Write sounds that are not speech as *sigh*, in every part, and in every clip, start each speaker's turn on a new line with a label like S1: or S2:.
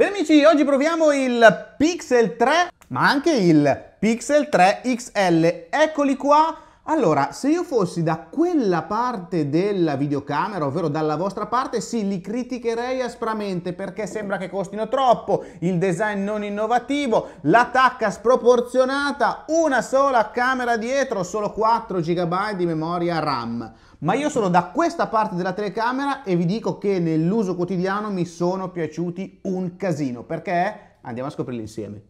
S1: Bene amici, oggi proviamo il Pixel 3, ma anche il Pixel 3 XL. Eccoli qua. Allora, se io fossi da quella parte della videocamera, ovvero dalla vostra parte, sì, li criticherei aspramente perché sembra che costino troppo, il design non innovativo, l'attacca sproporzionata, una sola camera dietro, solo 4 GB di memoria RAM ma io sono da questa parte della telecamera e vi dico che nell'uso quotidiano mi sono piaciuti un casino, perché andiamo a scoprirli insieme.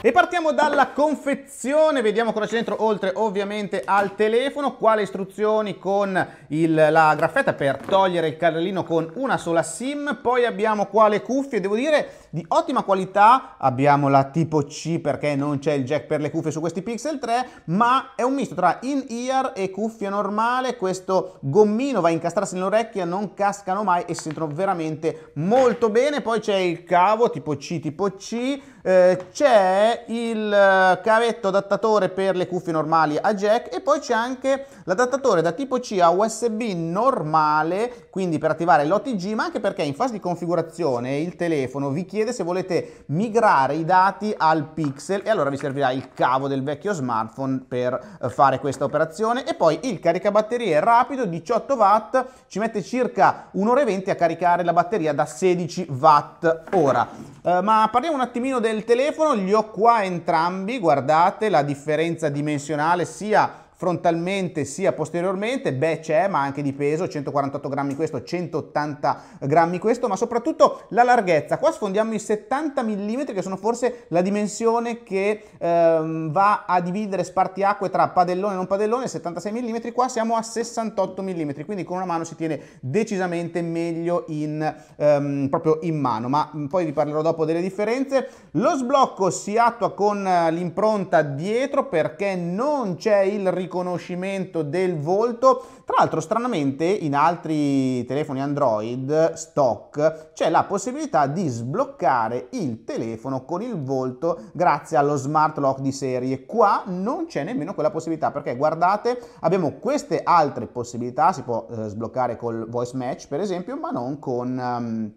S1: E partiamo dalla confezione, vediamo cosa c'è dentro, oltre ovviamente al telefono, qua istruzioni con il, la graffetta per togliere il carrellino con una sola SIM, poi abbiamo qua le cuffie, devo dire di ottima qualità, abbiamo la tipo C perché non c'è il jack per le cuffie su questi Pixel 3, ma è un misto tra in-ear e cuffia normale, questo gommino va a incastrarsi nell'orecchia, non cascano mai e sentono veramente molto bene, poi c'è il cavo tipo C tipo C, eh, c'è il eh, cavetto adattatore per le cuffie normali a jack e poi c'è anche l'adattatore da tipo C a USB normale, quindi per attivare l'OTG, ma anche perché in fase di configurazione il telefono vi chiede se volete migrare i dati al pixel e allora vi servirà il cavo del vecchio smartphone per eh, fare questa operazione e poi il caricabatterie rapido 18 watt ci mette circa 1 ora e 20 a caricare la batteria da 16 watt ora. Eh, ma parliamo un attimino del del telefono, li ho qua entrambi, guardate la differenza dimensionale sia frontalmente sia posteriormente, beh c'è, ma anche di peso, 148 grammi questo, 180 grammi questo, ma soprattutto la larghezza. Qua sfondiamo i 70 mm che sono forse la dimensione che ehm, va a dividere spartiacque tra padellone e non padellone, 76 mm, qua siamo a 68 mm, quindi con una mano si tiene decisamente meglio in, ehm, proprio in mano, ma mm, poi vi parlerò dopo delle differenze. Lo sblocco si attua con eh, l'impronta dietro perché non c'è il ricordo riconoscimento del volto. Tra l'altro, stranamente, in altri telefoni Android stock c'è la possibilità di sbloccare il telefono con il volto grazie allo smart lock di serie. Qua non c'è nemmeno quella possibilità perché guardate, abbiamo queste altre possibilità, si può eh, sbloccare col voice match, per esempio, ma non con um,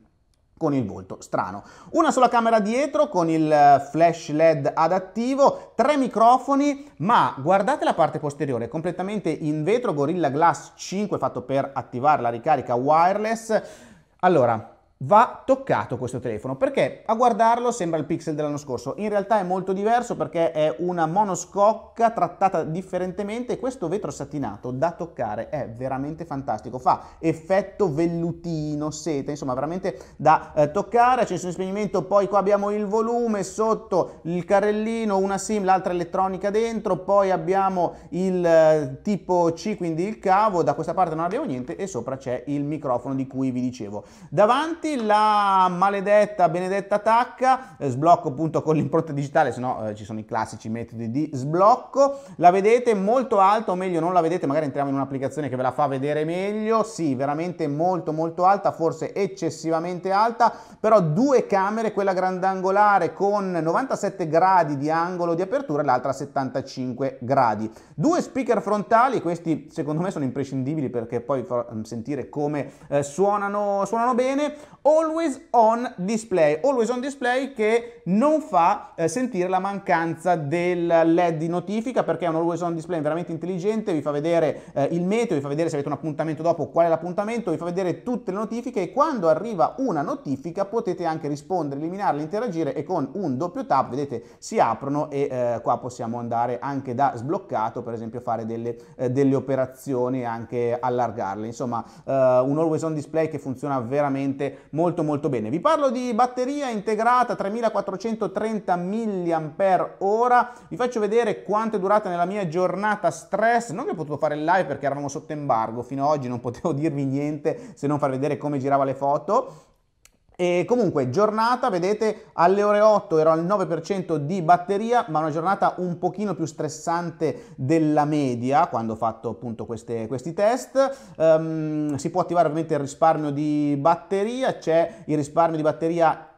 S1: con il volto strano. Una sola camera dietro con il eh, flash LED adattivo, tre microfoni, ma guardate la parte posteriore, completamente in vetro Gorilla Glass 5 fatto per attivare la ricarica wireless. Allora, va toccato questo telefono perché a guardarlo sembra il Pixel dell'anno scorso, in realtà è molto diverso perché è una monoscocca trattata differentemente questo vetro satinato da toccare è veramente fantastico, fa effetto vellutino, seta, insomma veramente da eh, toccare, accensione e spegnimento, poi qua abbiamo il volume, sotto il carrellino, una SIM, l'altra elettronica dentro, poi abbiamo il eh, tipo C, quindi il cavo, da questa parte non abbiamo niente e sopra c'è il microfono di cui vi dicevo. Davanti la maledetta, benedetta tacca, eh, sblocco appunto con l'impronta digitale, se no eh, ci sono i classici metodi di sblocco, la vedete molto alta, o meglio non la vedete, magari entriamo in un'applicazione che ve la fa vedere meglio, sì, veramente molto molto alta, forse eccessivamente alta, però due camere, quella grandangolare con 97 gradi di angolo di apertura e l'altra 75 gradi. Due speaker frontali, questi secondo me sono imprescindibili perché poi farò mm, sentire come eh, suonano, suonano bene. Always on display, always on display che non fa eh, sentire la mancanza del LED di notifica perché è un always on display veramente intelligente, vi fa vedere eh, il meteo, vi fa vedere se avete un appuntamento dopo qual è l'appuntamento, vi fa vedere tutte le notifiche e quando arriva una notifica potete anche rispondere, eliminarla, interagire e con un doppio tap vedete si aprono e eh, qua possiamo andare anche da sbloccato per esempio fare delle, eh, delle operazioni e anche allargarle, insomma eh, un always on display che funziona veramente molto molto bene. Vi parlo di batteria integrata 3430 mAh, vi faccio vedere quanto è durata nella mia giornata stress, non che ho potuto fare il live perché eravamo sotto embargo, fino ad oggi non potevo *laughs* dirvi niente se non far vedere come girava le foto, e comunque giornata, vedete, alle ore 8 ero al 9% di batteria, ma una giornata un pochino più stressante della media quando ho fatto appunto queste, questi test. Um, si può attivare ovviamente il risparmio di batteria, c'è il risparmio di batteria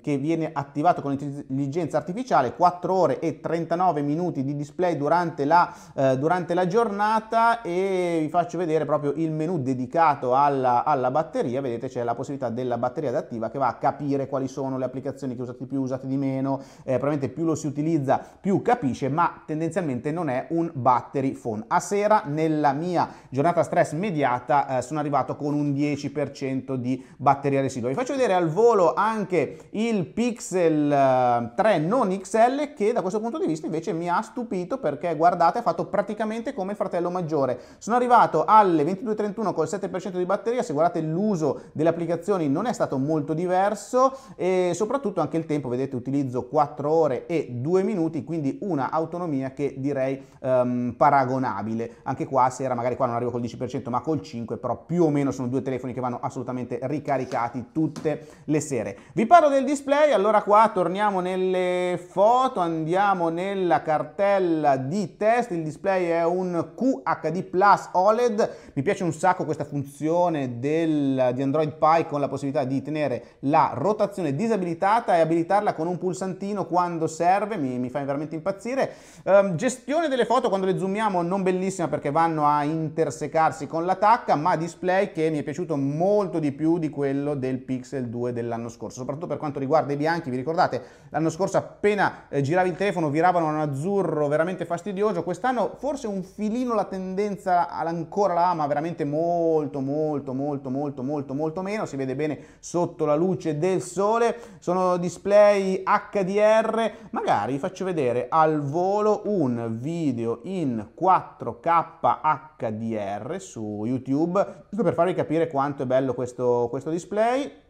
S1: che viene attivato con intelligenza artificiale, 4 ore e 39 minuti di display durante la, eh, durante la giornata e vi faccio vedere proprio il menu dedicato alla, alla batteria, vedete c'è la possibilità della batteria adattiva che va a capire quali sono le applicazioni che usate di più, usate di meno, eh, probabilmente più lo si utilizza più capisce, ma tendenzialmente non è un battery phone. A sera nella mia giornata stress mediata eh, sono arrivato con un 10% di batteria residua. Vi faccio vedere al volo anche il Pixel 3 eh, non XL che da questo punto di vista invece mi ha stupito perché guardate ha fatto praticamente come il fratello maggiore. Sono arrivato alle 22.31 col 7% di batteria, se guardate l'uso delle applicazioni non è stato molto diverso e soprattutto anche il tempo, vedete utilizzo 4 ore e 2 minuti, quindi una autonomia che direi um, paragonabile. Anche qua se era magari qua non arrivo col 10% ma col 5, però più o meno sono due telefoni che vanno assolutamente ricaricati tutte le sere. Vi parlo Imparo del display, allora qua torniamo nelle foto, andiamo nella cartella di test, il display è un QHD Plus OLED, mi piace un sacco questa funzione del, di Android Pie con la possibilità di tenere la rotazione disabilitata e abilitarla con un pulsantino quando serve, mi, mi fa veramente impazzire. Um, gestione delle foto quando le zoomiamo non bellissima perché vanno a intersecarsi con la tacca, ma display che mi è piaciuto molto di più di quello del Pixel 2 dell'anno scorso, soprattutto soprattutto per quanto riguarda i bianchi, vi ricordate l'anno scorso appena eh, giravi il telefono viravano un azzurro veramente fastidioso, quest'anno forse un filino la tendenza ancora là, ma veramente molto molto molto molto molto molto meno, si vede bene sotto la luce del sole, sono display HDR, magari vi faccio vedere al volo un video in 4K HDR su YouTube, giusto per farvi capire quanto è bello questo, questo display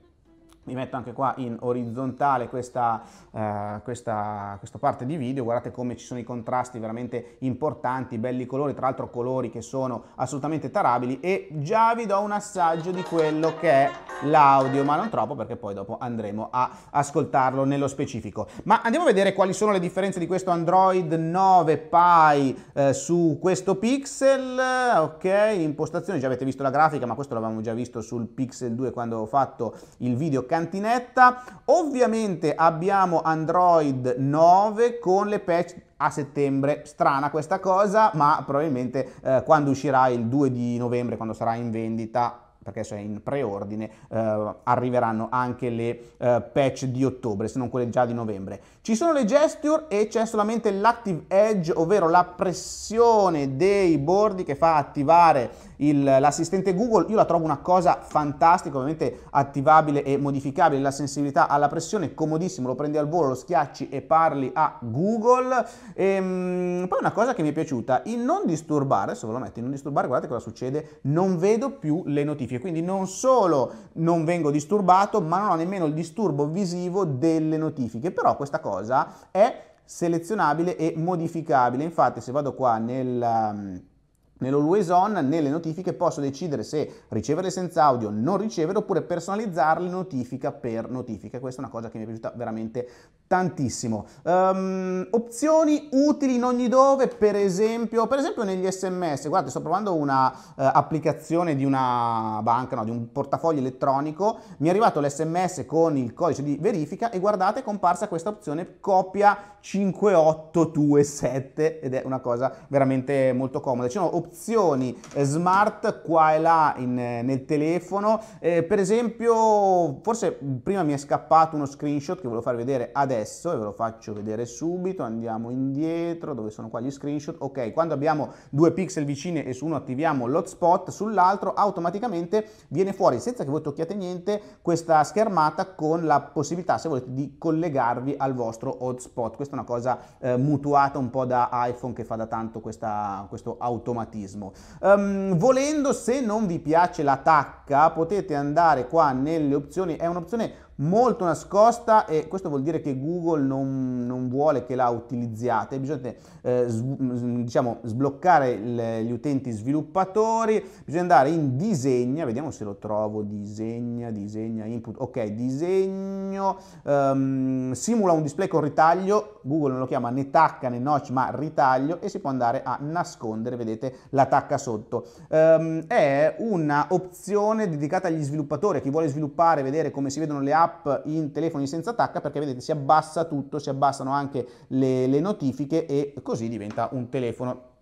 S1: vi metto anche qua in orizzontale questa, eh, questa, questa, parte di video, guardate come ci sono i contrasti veramente importanti, belli colori, tra l'altro colori che sono assolutamente tarabili e già vi do un assaggio di quello che è l'audio, ma non troppo perché poi dopo andremo a ascoltarlo nello specifico. Ma andiamo a vedere quali sono le differenze di questo Android 9 Pie eh, su questo Pixel, ok, impostazioni, già avete visto la grafica, ma questo l'avevamo già visto sul Pixel 2 quando ho fatto il video cantinetta. Ovviamente abbiamo Android 9 con le patch a settembre. Strana questa cosa, ma probabilmente eh, quando uscirà il 2 di novembre, quando sarà in vendita, perché adesso è in preordine, eh, arriveranno anche le eh, patch di ottobre, se non quelle già di novembre. Ci sono le gesture e c'è solamente l'active edge, ovvero la pressione dei bordi che fa attivare il, l'assistente Google. Io la trovo una cosa fantastica, ovviamente attivabile e modificabile la sensibilità alla pressione, comodissimo, lo prendi al volo, lo schiacci e parli a Google. E, ehm, mh, poi una cosa che mi è piaciuta, il non disturbare, adesso ve lo metto in non disturbare, guardate cosa succede, non vedo più le notifiche specifiche, quindi non solo non vengo disturbato, ma non ho nemmeno il disturbo visivo delle notifiche, però questa cosa è selezionabile e modificabile. Infatti se vado qua nel um, nello Liaison, nelle notifiche, posso decidere se riceverle senza audio, non ricevere, oppure personalizzarle notifica per notifica. Questa è una cosa che mi è piaciuta veramente tantissimo. Um, opzioni utili in ogni dove, per esempio, per esempio negli sms. Guardate, sto provando un'applicazione eh, uh, di una banca, no, di un portafoglio elettronico. Mi è arrivato l'sms con il codice di verifica e guardate, è comparsa questa opzione copia 5827 ed è una cosa veramente molto comoda. Ci sono opzioni eh, smart qua e là in, eh, nel telefono. Eh, per esempio, forse prima mi è scappato uno screenshot che volevo far vedere adesso e ve lo faccio vedere subito. Andiamo indietro, dove sono qua gli screenshot. Ok, quando abbiamo due pixel vicine e su uno attiviamo l'hotspot, sull'altro automaticamente viene fuori, senza che voi tocchiate niente, questa schermata con la possibilità, se volete, di collegarvi al vostro hotspot. Questa è una cosa eh, mutuata un po' da iPhone che fa da tanto questa, questo automatismo automatismo. Um, volendo, se non vi piace la tacca, potete andare qua nelle opzioni, è un'opzione molto nascosta e questo vuol dire che Google non, non vuole che la utilizziate, bisogna eh, s- mm, diciamo, sbloccare le, gli utenti sviluppatori, bisogna andare in disegna, vediamo se lo trovo, disegna, disegna, input, ok, disegno, um, simula un display con ritaglio, Google non lo chiama né tacca né notch ma ritaglio e si può andare a nascondere, vedete la tacca sotto. Um, è un'opzione dedicata agli sviluppatori, a chi vuole sviluppare, vedere come si vedono le app, app in telefoni senza tacca perché vedete si abbassa tutto, si abbassano anche le, le notifiche e così diventa un telefono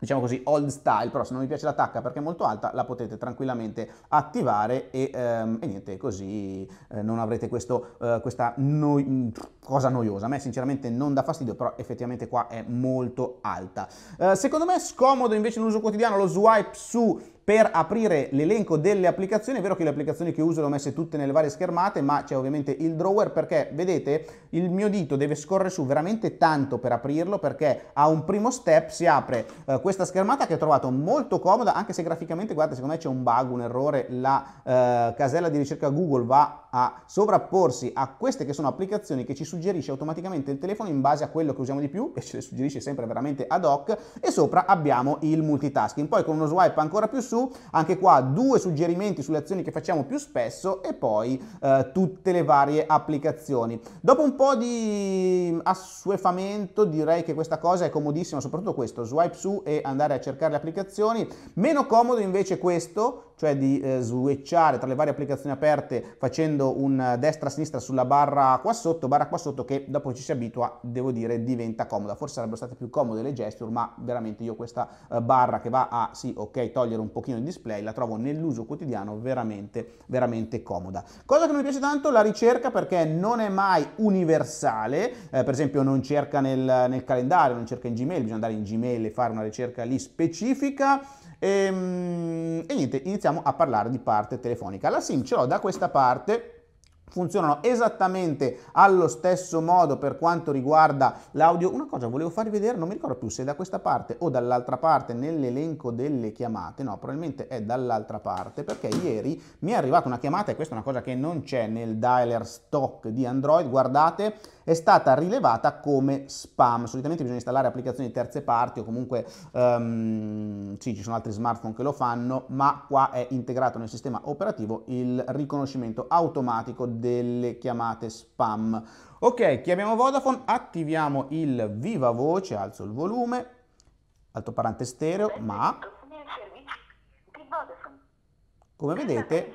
S1: diciamo così old style però se non vi piace la tacca perché è molto alta la potete tranquillamente attivare e, ehm, e niente così eh, non avrete questo, eh, questa noi cosa noiosa a me sinceramente non dà fastidio però effettivamente qua è molto alta eh, secondo me è scomodo invece in uso quotidiano lo swipe su per aprire l'elenco delle applicazioni, è vero che le applicazioni che uso le ho messe tutte nelle varie schermate, ma c'è ovviamente il drawer perché vedete il mio dito deve scorrere su veramente tanto per aprirlo perché a un primo step si apre eh, questa schermata che ho trovato molto comoda, anche se graficamente, guarda, secondo me c'è un bug, un errore, la eh, casella di ricerca Google va a sovrapporsi a queste che sono applicazioni che ci suggerisce automaticamente il telefono in base a quello che usiamo di più e ce le suggerisce sempre veramente ad hoc e sopra abbiamo il multitasking. Poi con uno swipe ancora più su su, anche qua due suggerimenti sulle azioni che facciamo più spesso e poi eh, tutte le varie applicazioni. Dopo un po' di assuefamento direi che questa cosa è comodissima, soprattutto questo, swipe su e andare a cercare le applicazioni, meno comodo invece questo cioè di eh, switchare tra le varie applicazioni aperte facendo un destra-sinistra sulla barra qua sotto, barra qua sotto che dopo ci si abitua, devo dire, diventa comoda. Forse sarebbero state più comode le gesture, ma veramente io questa eh, barra che va a, sì, ok, togliere un pochino tocchino di display, la trovo nell'uso quotidiano veramente, veramente comoda. Cosa che mi piace tanto? La ricerca perché non è mai universale, eh, per esempio non cerca nel, nel calendario, non cerca in Gmail, bisogna andare in Gmail e fare una ricerca lì specifica. E, ehm, e, niente, iniziamo a parlare di parte telefonica. La SIM ce l'ho da questa parte funzionano esattamente allo stesso modo per quanto riguarda l'audio. Una cosa volevo farvi vedere, non mi ricordo più se è da questa parte o dall'altra parte nell'elenco delle chiamate, no, probabilmente è dall'altra parte perché ieri mi è arrivata una chiamata e questa è una cosa che non c'è nel dialer stock di Android, guardate è stata rilevata come spam. Solitamente bisogna installare applicazioni di terze parti o comunque um, sì, ci sono altri smartphone che lo fanno, ma qua è integrato nel sistema operativo il riconoscimento automatico delle chiamate spam. Ok, chiamiamo Vodafone, attiviamo il viva voce, alzo il volume, altoparlante stereo, ma come vedete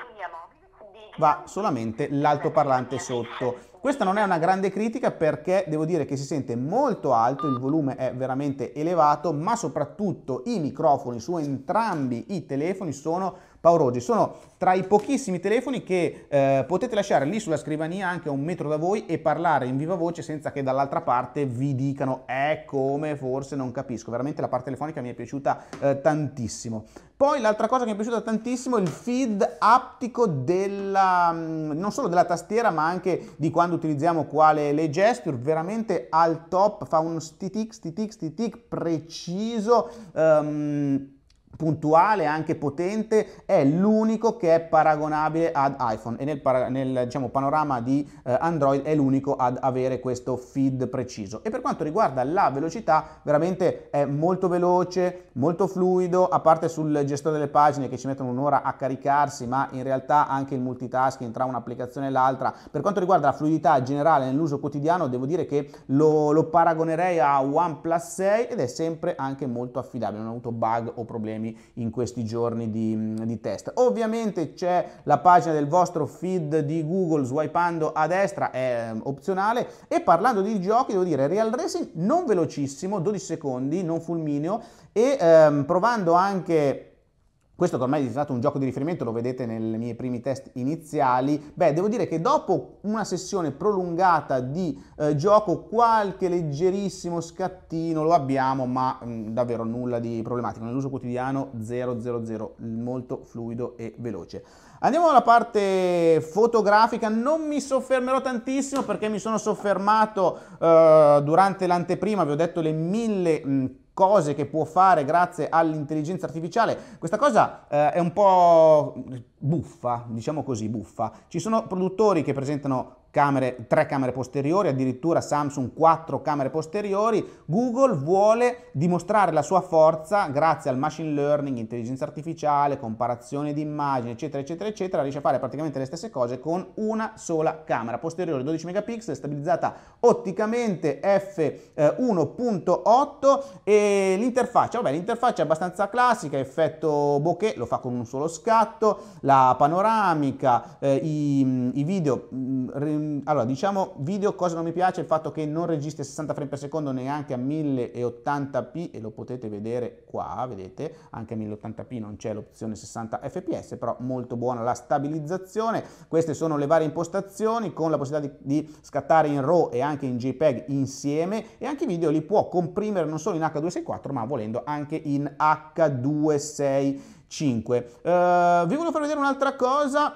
S1: va diciamo solamente l'altoparlante sotto. Questa non è una grande critica perché devo dire che si sente molto alto, il volume è veramente elevato, ma soprattutto i microfoni su entrambi i telefoni sono paurosi. Sono tra i pochissimi telefoni che eh, potete lasciare lì sulla scrivania anche a un metro da voi e parlare in viva voce senza che dall'altra parte vi dicano è come forse non capisco. Veramente la parte telefonica mi è piaciuta eh, tantissimo. Poi l'altra cosa che mi è piaciuta tantissimo è il feed aptico della, mm, non solo della tastiera ma anche di quando quando utilizziamo quale le gesture, veramente al top, fa uno stitic, stitic, stitic preciso. Um, puntuale, anche potente, è l'unico che è paragonabile ad iPhone e nel, nel diciamo, panorama di eh, Android è l'unico ad avere questo feed preciso. E per quanto riguarda la velocità, veramente è molto veloce, molto fluido, a parte sul gestore delle pagine che ci mettono un'ora a caricarsi, ma in realtà anche il multitasking tra un'applicazione e l'altra. Per quanto riguarda la fluidità generale nell'uso quotidiano, devo dire che lo, lo paragonerei a OnePlus 6 ed è sempre anche molto affidabile, non ho avuto bug o problemi problemi in questi giorni di, mm, di test. Ovviamente c'è la pagina del vostro feed di Google swipando a destra, è mm, opzionale. E parlando di giochi, devo dire Real Racing non velocissimo, 12 secondi, non fulmineo, e ehm, provando anche questo che ormai è diventato un gioco di riferimento, lo vedete nei miei primi test iniziali, beh, devo dire che dopo una sessione prolungata di eh, gioco, qualche leggerissimo scattino lo abbiamo, ma mh, mm, davvero nulla di problematico. Nell'uso quotidiano 000, molto fluido e veloce. Andiamo alla parte fotografica, non mi soffermerò tantissimo perché mi sono soffermato eh, durante l'anteprima, vi ho detto le mille... Mh, mm, cose che può fare grazie all'intelligenza artificiale. Questa cosa eh, è un po' buffa, diciamo così, buffa. Ci sono produttori che presentano camere, tre camere posteriori, addirittura Samsung quattro camere posteriori, Google vuole dimostrare la sua forza grazie al machine learning, intelligenza artificiale, comparazione di immagini, eccetera, eccetera, eccetera, riesce a fare praticamente le stesse cose con una sola camera posteriore 12 megapixel, stabilizzata otticamente f1.8 e l'interfaccia, vabbè, l'interfaccia è abbastanza classica, effetto bokeh, lo fa con un solo scatto, la panoramica, eh, i, i video mh, mm, Ehm, allora diciamo video cosa non mi piace il fatto che non registri 60 frame per secondo neanche a 1080p e lo potete vedere qua vedete anche a 1080p non c'è l'opzione 60 fps però molto buona la stabilizzazione queste sono le varie impostazioni con la possibilità di, di scattare in RAW e anche in JPEG insieme e anche i video li può comprimere non solo in H264 ma volendo anche in H265 eh, vi voglio far vedere un'altra cosa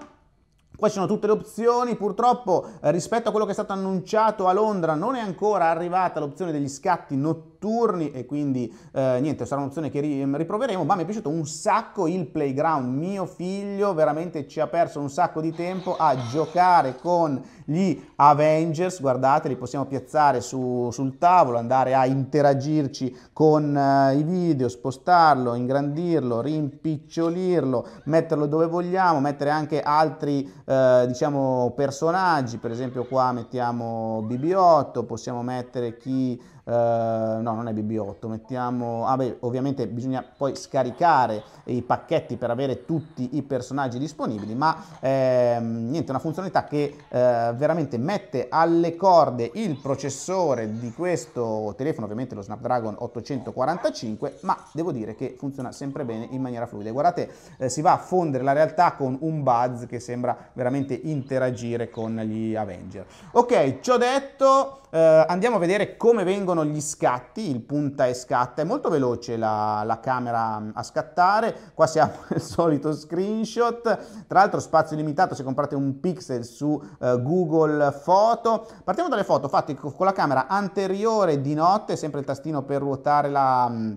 S1: Qua ci sono tutte le opzioni, purtroppo eh, rispetto a quello che è stato annunciato a Londra non è ancora arrivata l'opzione degli scatti notturni notturni e quindi eh, niente, sarà un'opzione che riproveremo, ma mi è piaciuto un sacco il playground, mio figlio veramente ci ha perso un sacco di tempo a giocare con gli Avengers, guardate, li possiamo piazzare su, sul tavolo, andare a interagirci con eh, i video, spostarlo, ingrandirlo, rimpicciolirlo, metterlo dove vogliamo, mettere anche altri eh, diciamo personaggi, per esempio qua mettiamo BB8, possiamo mettere chi uh, no non è BB8, mettiamo, ah beh, ovviamente bisogna poi scaricare i pacchetti per avere tutti i personaggi disponibili, ma ehm, niente, una funzionalità che eh, veramente mette alle corde il processore di questo telefono, ovviamente lo Snapdragon 845, ma devo dire che funziona sempre bene in maniera fluida. Guardate, eh, si va a fondere la realtà con un buzz che sembra veramente interagire con gli Avenger. Ok, ciò detto, eh, andiamo a vedere come vengono sono gli scatti, il punta e scatta, è molto veloce la, la camera mm, a scattare, qua siamo *laughs* il solito screenshot, tra l'altro spazio limitato se comprate un pixel su eh, Google Foto, partiamo dalle foto fatte con la camera anteriore di notte, sempre il tastino per ruotare la mm,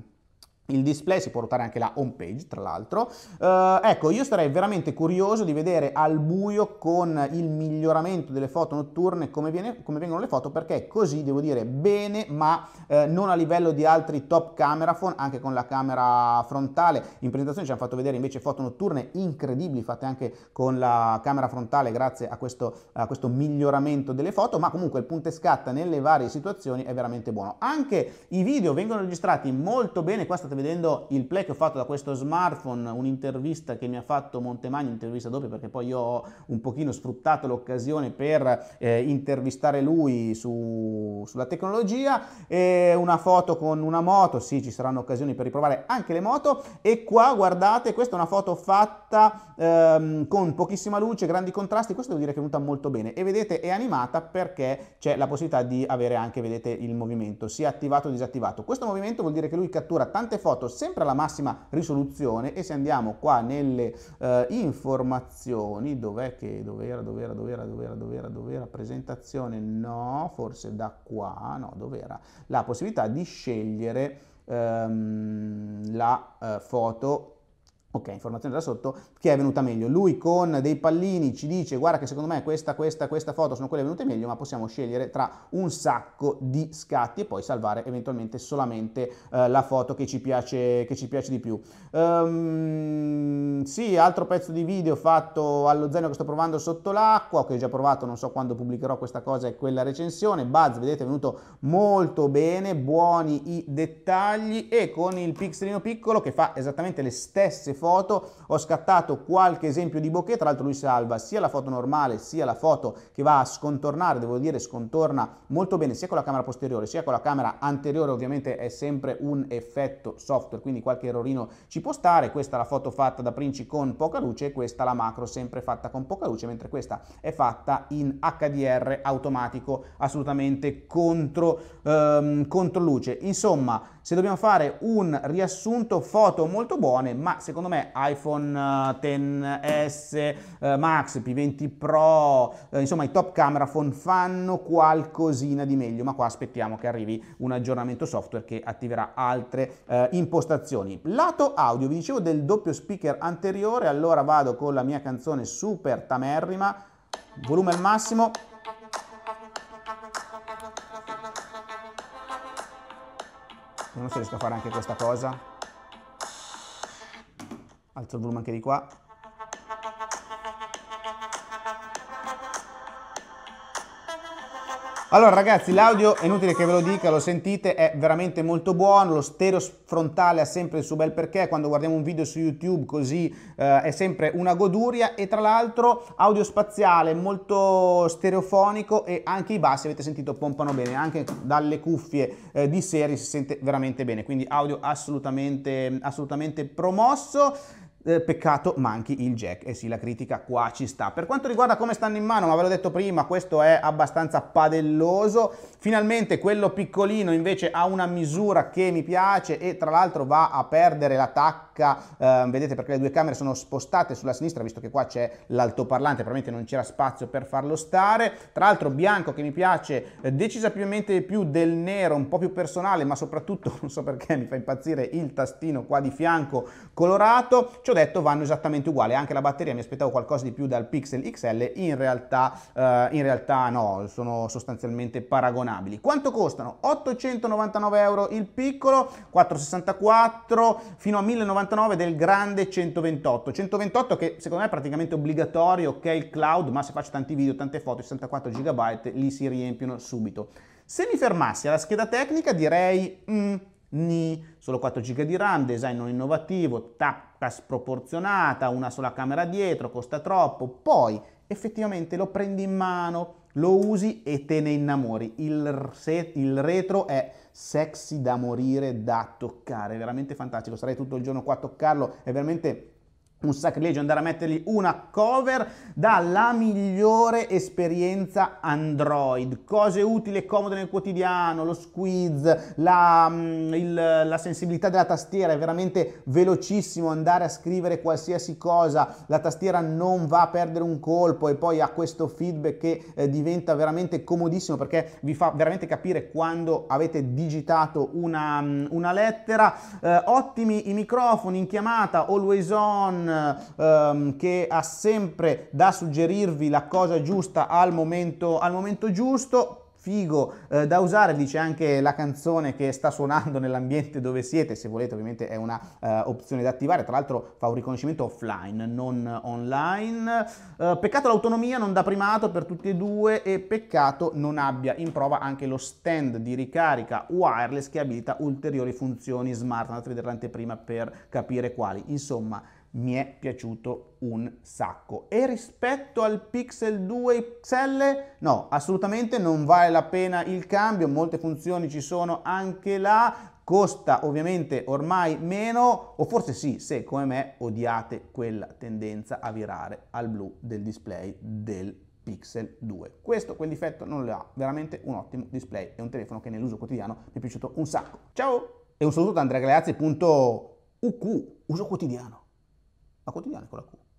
S1: il display si può ruotare anche la home page, tra l'altro. Eh, ecco, io sarei veramente curioso di vedere al buio con il miglioramento delle foto notturne come, viene, come vengono le foto, perché così devo dire bene, ma eh, non a livello di altri top camera phone, anche con la camera frontale. In presentazione ci hanno fatto vedere invece foto notturne incredibili fatte anche con la camera frontale grazie a questo, a questo miglioramento delle foto, ma comunque il punto e scatta nelle varie situazioni è veramente buono. Anche i video vengono registrati molto bene, qua state vedendo il play che ho fatto da questo smartphone, un'intervista che mi ha fatto Montemagno, intervista doppia perché poi io ho un pochino sfruttato l'occasione per eh, intervistare lui su, sulla tecnologia, e una foto con una moto, sì ci saranno occasioni per riprovare anche le moto e qua guardate questa è una foto fatta ehm, con pochissima luce, grandi contrasti, questo devo dire che è venuta molto bene e vedete è animata perché c'è la possibilità di avere anche vedete il movimento sia attivato o disattivato. Questo movimento vuol dire che lui cattura tante foto foto sempre alla massima risoluzione e se andiamo qua nelle eh, informazioni, dov'è che, dov'era, dov'era, dov'era, dov'era, dov'era, dov'era, presentazione, no, forse da qua, no, dov'era, la possibilità di scegliere ehm, la eh, foto Ok, informazione da sotto, che è venuta meglio. Lui con dei pallini ci dice guarda che secondo me questa, questa, questa foto sono quelle venute meglio, ma possiamo scegliere tra un sacco di scatti e poi salvare eventualmente solamente eh, la foto che ci piace, che ci piace di più. Um, sì, altro pezzo di video fatto allo zaino che sto provando sotto l'acqua, che ho già provato, non so quando pubblicherò questa cosa e quella recensione. Buzz, vedete, è venuto molto bene, buoni i dettagli e con il pixelino piccolo che fa esattamente le stesse foto, ho scattato qualche esempio di bokeh, tra l'altro lui salva sia la foto normale sia la foto che va a scontornare, devo dire scontorna molto bene sia con la camera posteriore sia con la camera anteriore, ovviamente è sempre un effetto software, quindi qualche errorino ci può stare, questa è la foto fatta da Princi con poca luce e questa la macro sempre fatta con poca luce, mentre questa è fatta in HDR automatico assolutamente contro, ehm, contro luce. Insomma, se dobbiamo fare un riassunto foto molto buone, ma secondo me iPhone eh, XS eh, Max, P20 Pro, eh, insomma i top camera phone fanno qualcosina di meglio, ma qua aspettiamo che arrivi un aggiornamento software che attiverà altre eh, impostazioni. Lato audio, vi dicevo del doppio speaker anteriore, allora vado con la mia canzone super tamerrima, volume al massimo, vediamo se riesco a fare anche questa cosa alzo il volume anche di qua Allora ragazzi l'audio è inutile che ve lo dica, lo sentite, è veramente molto buono, lo stereo frontale ha sempre il suo bel perché, quando guardiamo un video su YouTube così eh, è sempre una goduria e tra l'altro audio spaziale molto stereofonico e anche i bassi avete sentito pompano bene, anche dalle cuffie eh, di serie si sente veramente bene, quindi audio assolutamente, assolutamente promosso eh, peccato manchi il jack. E eh sì, la critica qua ci sta. Per quanto riguarda come stanno in mano, ma ve l'ho detto prima, questo è abbastanza padelloso. Finalmente quello piccolino invece ha una misura che mi piace e tra l'altro va a perdere la tacca, eh, vedete perché le due camere sono spostate sulla sinistra, visto che qua c'è l'altoparlante, probabilmente non c'era spazio per farlo stare. Tra l'altro bianco che mi piace eh, decisamente più del nero, un po' più personale, ma soprattutto, *laughs* non so perché, mi fa impazzire il tastino qua di fianco colorato. Ci detto vanno esattamente uguali, anche la batteria mi aspettavo qualcosa di più dal Pixel XL, in realtà, eh, in realtà no, sono sostanzialmente paragonabili. Quanto costano? 899 euro il piccolo, 464 fino a 1099 del grande 128. 128 che secondo me è praticamente obbligatorio, ok il cloud, ma se faccio tanti video, tante foto, 64 GB li si riempiono subito. Se mi fermassi alla scheda tecnica direi... Mm, Ni, solo 4 GB di RAM, design non innovativo, tap baracca sproporzionata, una sola camera dietro, costa troppo, poi effettivamente lo prendi in mano, lo usi e te ne innamori. Il, se, il retro è sexy da morire, da toccare, è veramente fantastico, sarei tutto il giorno qua a toccarlo, è veramente un sacrilegio andare a mettergli una cover dalla migliore esperienza Android, cose utili e comode nel quotidiano, lo squeeze, la, mm, il, la, sensibilità della tastiera è veramente velocissimo andare a scrivere qualsiasi cosa, la tastiera non va a perdere un colpo e poi ha questo feedback che eh, diventa veramente comodissimo perché vi fa veramente capire quando avete digitato una, mm, una lettera, eh, ottimi i microfoni in chiamata, always on, eh, ehm, che ha sempre da suggerirvi la cosa giusta al momento, al momento giusto figo eh, da usare, dice anche la canzone che sta suonando nell'ambiente dove siete, se volete ovviamente è una eh, opzione da attivare, tra l'altro fa un riconoscimento offline, non online. Eh, peccato l'autonomia non da primato per tutti e due e peccato non abbia in prova anche lo stand di ricarica wireless che abilita ulteriori funzioni smart, andate a vedere l'anteprima per capire quali. Insomma, mi è piaciuto un sacco. E rispetto al Pixel 2 XL, no, assolutamente non vale la pena il cambio, molte funzioni ci sono anche là, costa ovviamente ormai meno, o forse sì, se come me odiate quella tendenza a virare al blu del display del Pixel 2. Questo quel difetto non lo ha, veramente un ottimo display, è un telefono che nell'uso quotidiano mi è piaciuto un sacco. Ciao! E un saluto da Andrea Galeazzi.uq, uso quotidiano quotidiane con la Q.